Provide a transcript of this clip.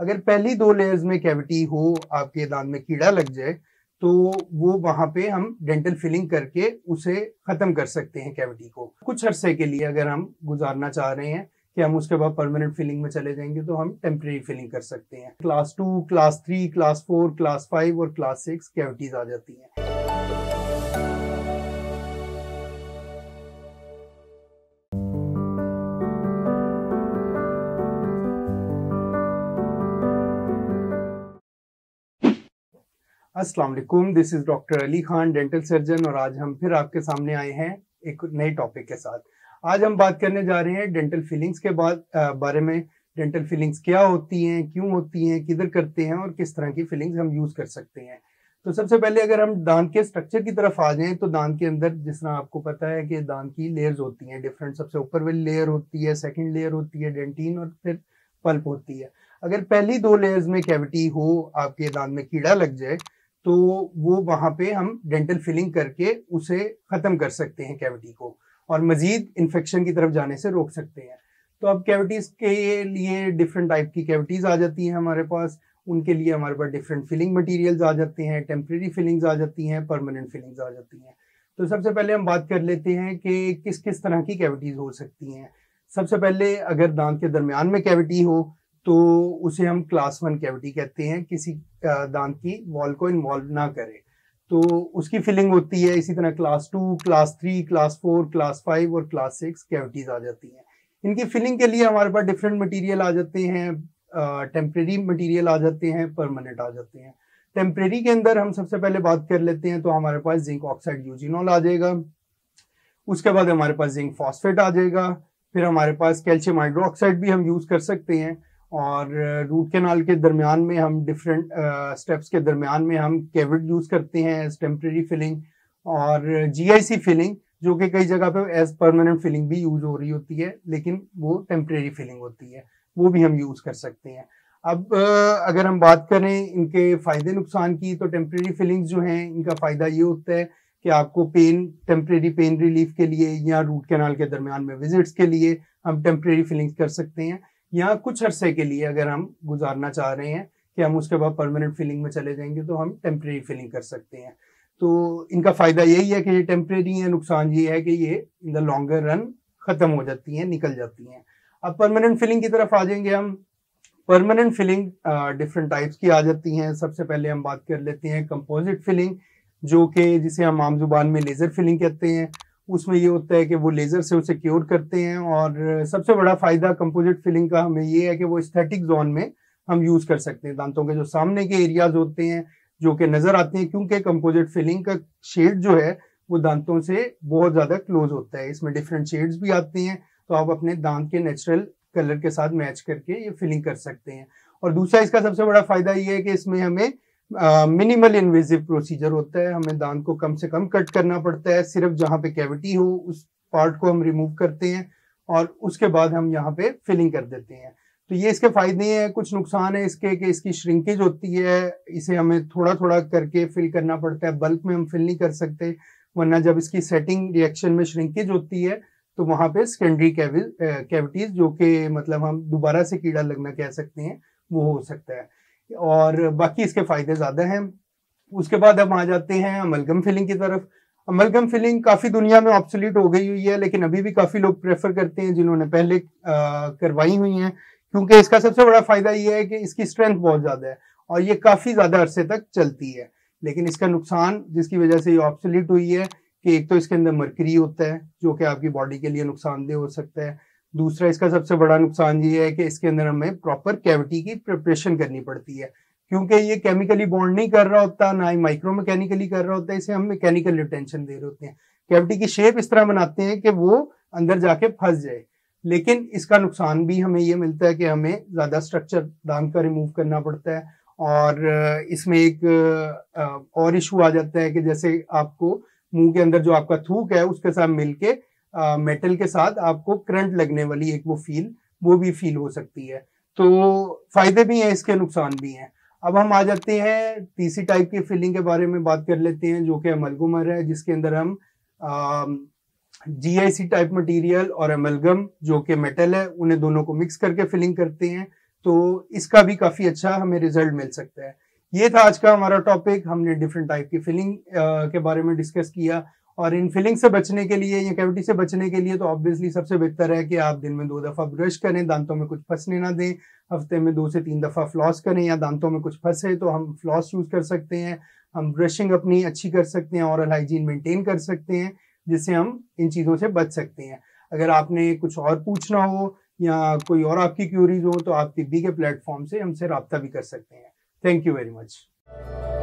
अगर पहली दो लेयर्स में कैविटी हो आपके दांत में कीड़ा लग जाए तो वो वहां पे हम डेंटल फिलिंग करके उसे खत्म कर सकते हैं कैविटी को कुछ अरसे के लिए अगर हम गुजारना चाह रहे हैं कि हम उसके बाद परमानेंट फिलिंग में चले जाएंगे तो हम टेम्परेरी फिलिंग कर सकते हैं class two class three class four class five और क्लास सिक्स कैविटीज आ जाती हैं अस्सलाम वालेकुम this is doctor Ali Khan dental surgeon और आज हम फिर आपके सामने आए हैं एक नए टॉपिक के साथ आज हम बात करने जा रहे हैं डेंटल फीलिंग्स के बाद बारे में डेंटल फीलिंग्स क्या होती हैं क्यों होती हैं किधर करते हैं और किस तरह की फीलिंग्स हम यूज़ कर सकते हैं तो सबसे पहले अगर हम दांत के स्ट्रक्चर की तरफ आ जाएं तो दांत के अंदर जिस तरह आपको पता है कि दांत की लेयर्स होती हैं डिफरेंट सबसे ऊपर वाली लेयर होती है सेकंड लेयर होती है डेंटीन और फिर पल्प होती है अगर पहली दो लेयर्स में कैविटी हो आपके दांत में कीड़ा लग जाए तो वो वहाँ पे हम डेंटल फिलिंग करके उसे ख़त्म कर सकते हैं कैविटी को और मज़ीद इन्फेक्शन की तरफ जाने से रोक सकते हैं तो अब कैविटीज़ के लिए डिफरेंट टाइप की कैविटीज़ आ जाती हैं हमारे पास उनके लिए हमारे पास डिफरेंट फिलिंग मटेरियल्स आ जाते हैं टेम्प्रेरी फिलिंग्स आ जाती हैं परमानेंट फिलिंग्स आ जाती हैं तो सबसे पहले हम बात कर लेते हैं कि किस किस तरह की कैविटीज़ हो सकती हैं सबसे पहले अगर दांत के दरमियान में कैविटी हो तो उसे हम क्लास वन कैविटी कहते हैं किसी दांत की वॉल को इन्वॉल्व ना करें तो उसकी फिलिंग होती है इसी तरह class two class three class four class five और क्लास सिक्स कैविटीज आ जाती हैं इनकी फिलिंग के लिए हमारे पास डिफरेंट मटेरियल आ जाते हैं टेम्प्रेरी मटेरियल आ जाते हैं परमानेंट आ जाते हैं टेम्प्रेरी के अंदर हम सबसे पहले बात कर लेते हैं तो हमारे पास जिंक ऑक्साइड यूजिनॉल आ जाएगा उसके बाद हमारे पास जिंक फॉस्फेट आ जाएगा फिर हमारे पास कैल्शियम हाइड्रोक्साइड भी हम यूज कर सकते हैं और रूट कैनाल के दरमियान में हम डिफरेंट स्टेप्स के दरमियान में हम केविट यूज करते हैं एज टेम्प्रेरी फिलिंग और जीआईसी फिलिंग जो कि कई जगह पे एज परमानेंट फिलिंग भी यूज हो रही होती है लेकिन वो टेम्प्रेरी फिलिंग होती है वो भी हम यूज कर सकते हैं अब अगर हम बात करें इनके फायदे नुकसान की तो टेम्प्रेरी फिलिंग्स जो हैं इनका फायदा ये होता है कि आपको पेन टेम्प्रेरी पेन रिलीफ के लिए या रूट कैनाल के दरमियान में विजिट्स के लिए हम टेम्प्रेरी फिलिंग्स कर सकते हैं यहाँ कुछ अरसे के लिए अगर हम गुजारना चाह रहे हैं कि हम उसके बाद परमानेंट फिलिंग में चले जाएंगे तो हम टेम्प्रेरी फिलिंग कर सकते हैं तो इनका फायदा यही है कि ये टेम्प्रेरी है नुकसान ये है कि ये इन द लॉन्गर रन खत्म हो जाती हैं निकल जाती हैं अब परमानेंट फिलिंग की तरफ आ जाएंगे हम परमानेंट फिलिंग डिफरेंट टाइप्स की आ जाती हैं सबसे पहले हम बात कर लेते हैं कंपोजिट फिलिंग जो कि जिसे हम आम जुबान में लेज़र फिलिंग कहते हैं उसमें ये होता है कि वो लेज़र से उसे क्योर करते हैं और सबसे बड़ा फ़ायदा कंपोजिट फिलिंग का हमें ये है कि वो स्थेटिक जोन में हम यूज़ कर सकते हैं दांतों के जो सामने के एरियाज होते हैं जो कि नज़र आते हैं क्योंकि कंपोजिट फिलिंग का शेड जो है वो दांतों से बहुत ज़्यादा क्लोज होता है इसमें डिफरेंट शेड्स भी आते हैं तो आप अपने दांत के नेचुरल कलर के साथ मैच करके ये फिलिंग कर सकते हैं और दूसरा इसका सबसे बड़ा फ़ायदा ये है कि इसमें हमें मिनिमल इन्वेजिव प्रोसीजर होता है हमें दांत को कम से कम कट करना पड़ता है सिर्फ जहाँ पे कैविटी हो उस पार्ट को हम रिमूव करते हैं और उसके बाद हम यहाँ पे फिलिंग कर देते हैं तो ये इसके फायदे हैं कुछ नुकसान है इसके कि इसकी श्रिंकेज होती है इसे हमें थोड़ा थोड़ा करके फिल करना पड़ता है बल्क में हम फिल नहीं कर सकते वरना जब इसकी सेटिंग रिएक्शन में श्रिंकेज होती है तो वहाँ पे सेकेंडरी कैविटीज जो कि मतलब हम दोबारा से कीड़ा लगना कह सकते हैं वो हो सकता है और बाकी इसके फ़ायदे ज़्यादा हैं उसके बाद हम आ जाते हैं अमलगम फिलिंग की तरफ अमलगम फिलिंग काफ़ी दुनिया में ऑप्सोलीट हो गई हुई है लेकिन अभी भी काफ़ी लोग प्रेफर करते हैं जिन्होंने पहले करवाई हुई हैं क्योंकि इसका सबसे बड़ा फ़ायदा यह है कि इसकी स्ट्रेंथ बहुत ज़्यादा है और ये काफ़ी ज़्यादा अरसे तक चलती है लेकिन इसका नुकसान जिसकी वजह से ये ऑप्सोलीट हुई है कि एक तो इसके अंदर मरकरी होता है जो कि आपकी बॉडी के लिए नुकसानदेह हो सकता है दूसरा इसका सबसे बड़ा नुकसान ये है कि इसके अंदर हमें प्रॉपर कैविटी की प्रिपरेशन करनी पड़ती है क्योंकि ये केमिकली बॉन्ड नहीं कर रहा होता ना ही माइक्रो मैकेनिकली कर रहा होता है इसे हम मैकेनिकल रिटेंशन दे रहे होते हैं कैविटी की शेप इस तरह बनाते हैं कि वो अंदर जाके फंस जाए लेकिन इसका नुकसान भी हमें ये मिलता है कि हमें ज़्यादा स्ट्रक्चर दान का रिमूव करना पड़ता है और इसमें एक और इशू आ जाता है कि जैसे आपको मुंह के अंदर जो आपका थूक है उसके साथ मिलके मेटल के साथ आपको करंट लगने वाली एक वो फील वो भी फील हो सकती है तो फायदे भी हैं इसके नुकसान भी हैं अब हम आ जाते हैं टीसी टाइप की फिलिंग के बारे में बात कर लेते हैं जो कि अमलगुमर है जिसके अंदर हम आ, जीआईसी टाइप मटेरियल और एमलगम जो कि मेटल है उन्हें दोनों को मिक्स करके फिलिंग करते हैं तो इसका भी काफ़ी अच्छा हमें रिजल्ट मिल सकता है ये था आज का हमारा टॉपिक हमने डिफरेंट टाइप की फिलिंग के बारे में डिस्कस किया और इन फिलिंग से बचने के लिए या कैविटी से बचने के लिए तो ऑब्वियसली सबसे बेहतर है कि आप दिन में दो दफ़ा ब्रश करें दांतों में कुछ फंसने ना दें हफ्ते में दो से तीन दफ़ा फ्लॉस करें या दांतों में कुछ फंसे तो हम फ्लॉस यूज़ कर सकते हैं हम ब्रशिंग अपनी अच्छी कर सकते हैं और हाइजीन मेंटेन कर सकते हैं जिससे हम इन चीज़ों से बच सकते हैं अगर आपने कुछ और पूछना हो या कोई और आपकी क्यूरीज हो तो आप टिब्बी के प्लेटफॉर्म से हमसे रबता भी कर सकते हैं थैंक यू वेरी मच